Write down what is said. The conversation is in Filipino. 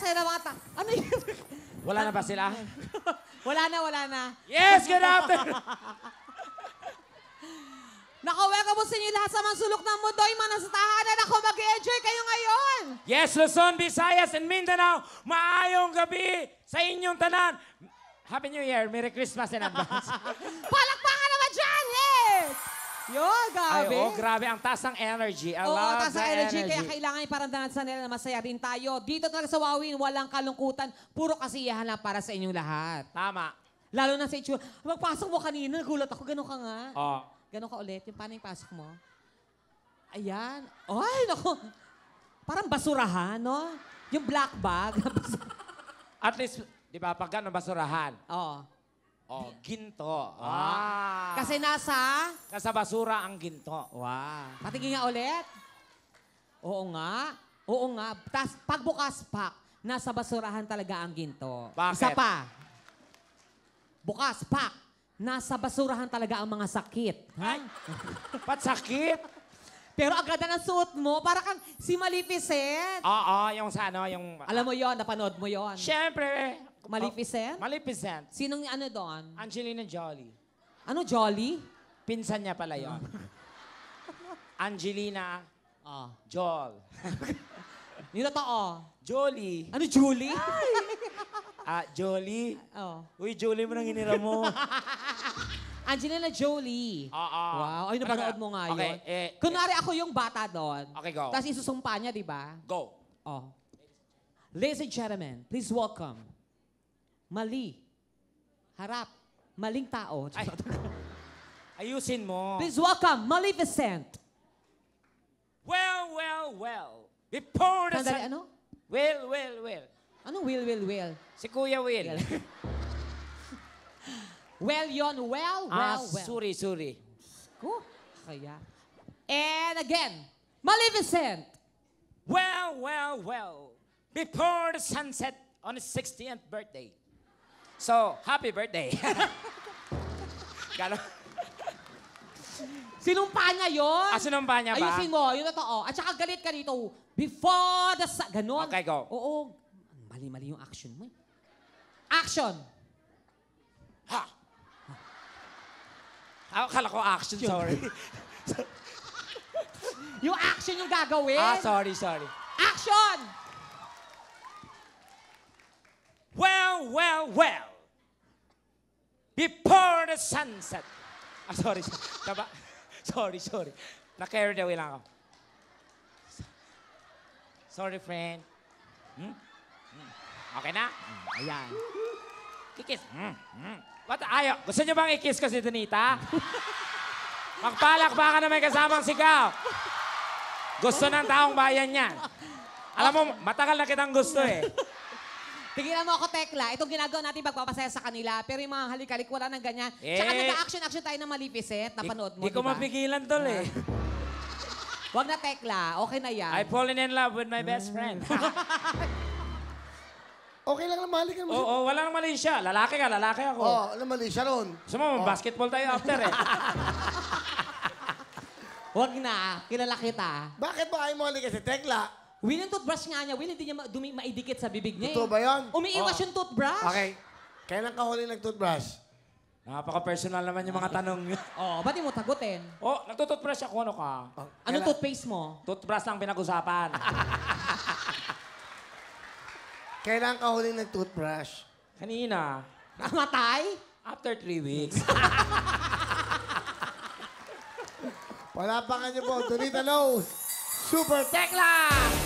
sila mga ta... Ano yun? Wala na ba sila? wala na, wala na. Yes, good afternoon! Nako, welcome sa inyo lahat sa mga sulok ng mundo. Yung mga nasa tahanan, ako mag-enjoy kayo ngayon. Yes, Luzon, Visayas, and Mindanao, maayong gabi sa inyong tanan. Happy New Year, Merry Christmas in advance. Palakpak! Yo, grabe. Ay, oh, grabe. Ang taas ng energy. I Oo, love taas ng energy. energy. Kaya kailangan sa nila na masaya rin tayo. Dito talaga sa Wawin, walang kalungkutan. Puro kasiyahan lang para sa inyong lahat. Tama. Lalo na sa itsura. Magpasok mo kanina, gulat ako. Ganon ka nga. Oo. Oh. Ganon ka ulit. Yung paano yung pasok mo? Ayan. Ay, naku. Parang basurahan, no? Yung black bag. At least, di ba, pag ganun basurahan. Oo. Oh. Oh, ginto. Ah. Kasi nasa? Nasa basura ang ginto. Wow. Patingin nga ulit. Oo nga. Oo nga. Tas, pagbukas pak, nasa basurahan talaga ang ginto. Bakit? Isa pa. Bukas pak, nasa basurahan talaga ang mga sakit. Ha? Ba't sakit? Pero ang ganda ng suot mo, para kang si Maleficent. Oo, yung sa ano, yung... Alam mo yon napanood mo yon Siyempre, Oh, Maleficent? Maleficent. Sinong ano doon? Angelina Jolie. Ano Jolly? Pinsan niya pala yon. Angelina Ah. Jol. Yung totoo. Oh. Jolie. Ano Julie? Ah, Jolie. Oh. Uy, Jolie mo nang hinira mo. Angelina Jolie. Oo. Wow. Ay, napanood Ano- mo nga yun. Okay, eh, Kunwari ako yung bata doon. Okay, go. Tapos isusumpa niya, di ba? go. Oh. Ladies and gentlemen, please welcome mali. Harap. Maling tao. Ay. Ayusin mo. Please welcome, Maleficent. Well, well, well. Before the Sandali, sun... ano? Well, well, well. Ano will, will, will? Si Kuya Will. Well, well yon, well, well, ah, well. Sorry, sorry. Ko? Kaya. And again, Maleficent. Well, well, well. Before the sunset on his 60th birthday. So, happy birthday. Gano'n? Sinumpa niya yun? Ah, sinumpa niya ba? Ayusin mo, yun totoo. Oh. At saka galit ka dito. Before the sun. Ganon. Okay, go. Oo. Mali-mali yung action mo eh. Action! Ha! Ah, Akala ko action, sorry. yung action yung gagawin. Ah, sorry, sorry. Action! Well, well, well before the sunset. Ah, sorry. Taba. sorry, sorry. Na-carried away lang ako. Sorry, friend. Hmm? hmm. Okay na? Hmm, ayan. Kikis. Hmm, What? Ayaw. Gusto niyo bang ikis ko si Donita? Magpalak baka na may kasamang sigaw. Gusto ng taong bayan niyan. Alam mo, matagal na kitang gusto eh. Tingnan mo ako, Tekla. Itong ginagawa natin pagpapasaya sa kanila. Pero yung mga halik-halik, wala nang ganyan. Eh. Tsaka nag-action-action tayo ng Maleficent. Napanood mo, Di ko diba? mapigilan tol eh. Huwag ah. na, Tekla. Okay na yan. I've fallen in love with my best mm. friend. Okay lang lang, mahalik ka naman. Oo, oh, walang mali siya. Lalaki ka, lalaki ako. Oo, alam mali siya ron. Gusto mo, basketball tayo after eh. Huwag na. Kilala kita. Bakit ba ayaw mo halika si Tekla? Will yung toothbrush nga niya, Will, hindi niya dumi- maidikit sa bibig niya. eh. Totoo ba eh. yun? Umiiwas oh. yung toothbrush. Okay. Kailan ka huli nag-toothbrush? Napaka-personal naman yung mga ah. tanong yun. Oo, oh, ba't mo tagutin? Oh, nagtututbrush ako. Ano ka? Oh, Anong toothpaste mo? Toothbrush lang pinag-usapan. Kailan ka huli nag-toothbrush? Kanina, Namatay? after three weeks. Wala pa kanya po, Donita Lowe, Super Tekla!